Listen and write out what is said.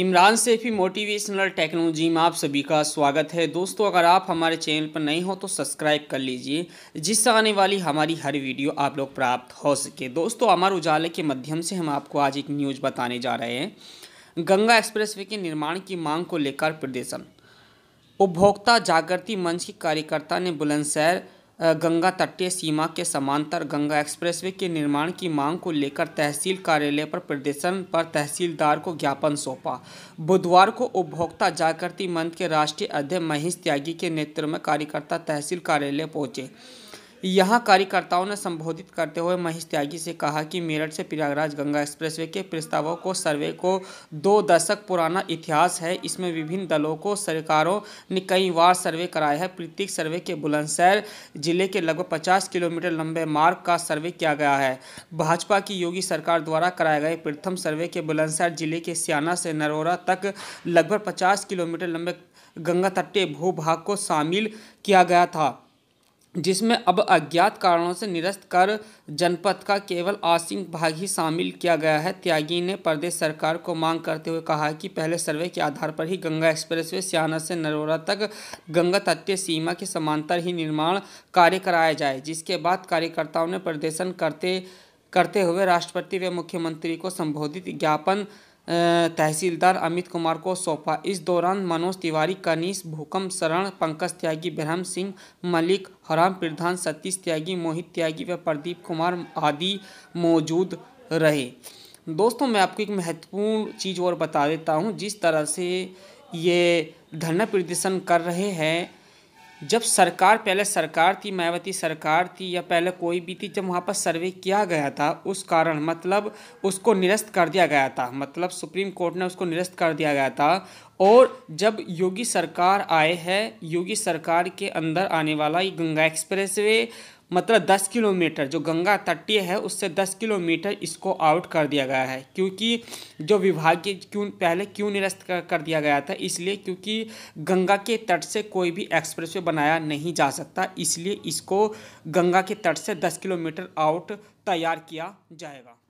Imran Saifee motivational technology में आप सभी का स्वागत है दोस्तों अगर आप हमारे चैनल पर नए हो तो सब्सक्राइब कर लीजिए जिससे आने वाली हमारी हर वीडियो आप लोग प्राप्त हो सके दोस्तों अमर उजाले के माध्यम से हम आपको आज एक न्यूज़ बताने जा रहे हैं गंगा एक्सप्रेसवे के निर्माण की मांग को लेकर प्रदर्शन उपभोक्ता जागृति मंच के कार्यकर्ता ने बुलंदशहर गंगा तटीय सीमा के समांतर गंगा एक्सप्रेसवे के निर्माण की मांग को लेकर तहसील कार्यालय पर प्रदर्शन पर तहसीलदार को ज्ञापन सौंपा बुधवार को उपभोक्ता जागृति मंच के राष्ट्रीय अध्यक्ष महेश त्यागी के नेतृत्व में कार्यकर्ता तहसील कार्यालय पहुंचे यहां कार्यकर्ताओं ने संबोधित करते हुए महेश त्यागी से कहा कि मेरठ से प्रयागराज गंगा एक्सप्रेसवे के प्रस्तावों को सर्वे को दो दशक पुराना इतिहास है इसमें विभिन्न दलों को सरकारों ने कई बार सर्वे कराया है प्रत्येक सर्वे के बुलंदशहर जिले के लगभग पचास किलोमीटर लंबे मार्ग का सर्वे किया गया है भाजपा की योगी सरकार द्वारा कराए गए प्रथम सर्वे के बुलंदशहर जिले के सियाना से नरोरा तक लगभग पचास किलोमीटर लंबे गंगा तट्टे भूभाग को शामिल किया गया था जिसमें अब अज्ञात कारणों से निरस्त कर जनपद का केवल आसिंग भाग ही शामिल किया गया है त्यागी ने प्रदेश सरकार को मांग करते हुए कहा कि पहले सर्वे के आधार पर ही गंगा एक्सप्रेसवे सियाना से नरोरा तक गंगा तटीय सीमा के समांतर ही निर्माण कार्य कराया जाए जिसके बाद कार्यकर्ताओं ने प्रदर्शन करते करते हुए राष्ट्रपति व मुख्यमंत्री को संबोधित ज्ञापन तहसीलदार अमित कुमार को सौंपा इस दौरान मनोज तिवारी कनीस भूकंप शरण पंकज त्यागी ब्रह्म सिंह मलिक हराम प्रधान सतीश त्यागी मोहित त्यागी व प्रदीप कुमार आदि मौजूद रहे दोस्तों मैं आपको एक महत्वपूर्ण चीज़ और बता देता हूँ जिस तरह से ये धरना प्रदर्शन कर रहे हैं जब सरकार पहले सरकार थी मायावती सरकार थी या पहले कोई भी थी जब वहाँ पर सर्वे किया गया था उस कारण मतलब उसको निरस्त कर दिया गया था मतलब सुप्रीम कोर्ट ने उसको निरस्त कर दिया गया था और जब योगी सरकार आए है योगी सरकार के अंदर आने वाला ये गंगा एक्सप्रेसवे मतलब 10 किलोमीटर जो गंगा तटीय है उससे 10 किलोमीटर इसको आउट कर दिया गया है क्योंकि जो विभागीय क्यों पहले क्यों निरस्त कर, दिया गया था इसलिए क्योंकि गंगा के तट से कोई भी एक्सप्रेस बनाया नहीं जा सकता इसलिए इसको गंगा के तट से 10 किलोमीटर आउट तैयार किया जाएगा